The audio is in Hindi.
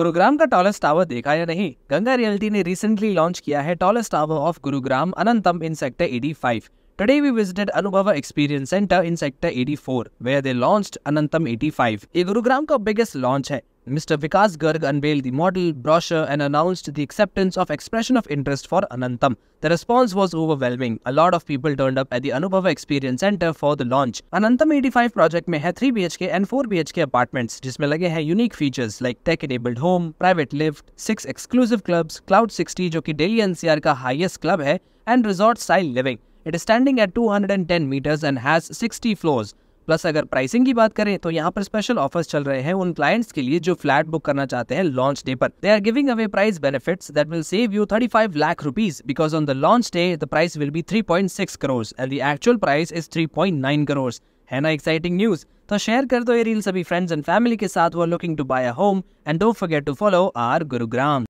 गुरुग्राम का टॉलेस्ट टावर देखा या नहीं गंगा रियल्टी ने रिसेंटली लॉन्च किया है tallest tower of Gurugram Anantam in sector 85 visited Anubhav experience centre in sector eighty four 84, they launch Anantam at 85. ये गुरुग्राम का बिगेस्ट लॉन्च है Mr. Vikas Garg unveiled the model brochure and announced the acceptance of expression of interest for Anantam. The response was overwhelming. A lot of people turned up at the Anubhava Experience Center for the launch. Anantam 85 project में है 3 BHK and 4 BHK apartments जिसमें lage hai unique features like tech-enabled home, private lift, 6 exclusive clubs, Cloud 60 jo ki Delhi NCR ka highest club hai, and resort-style living. It is standing at 210 meters and has 60 floors. Plus अगर प्राइसिंग की बात करें तो यहाँ पर स्पेशल ऑफर्स चल रहे हैं उन क्लाइंट्स के लिए जो फ्लैट बुक करना चाहते हैं लॉन्च डे पर they are giving away price benefits that will save you 35 lakh rupees because on the launch day the price will be 3.6 crores and the actual price is 3.9 crore है ना एक्साइटिंग न्यूज तो शेयर कर दो ये रील सभी फ्रेंड्स एंड फैमिली के साथ वो looking to buy a home and don't forget to follow our Gurugram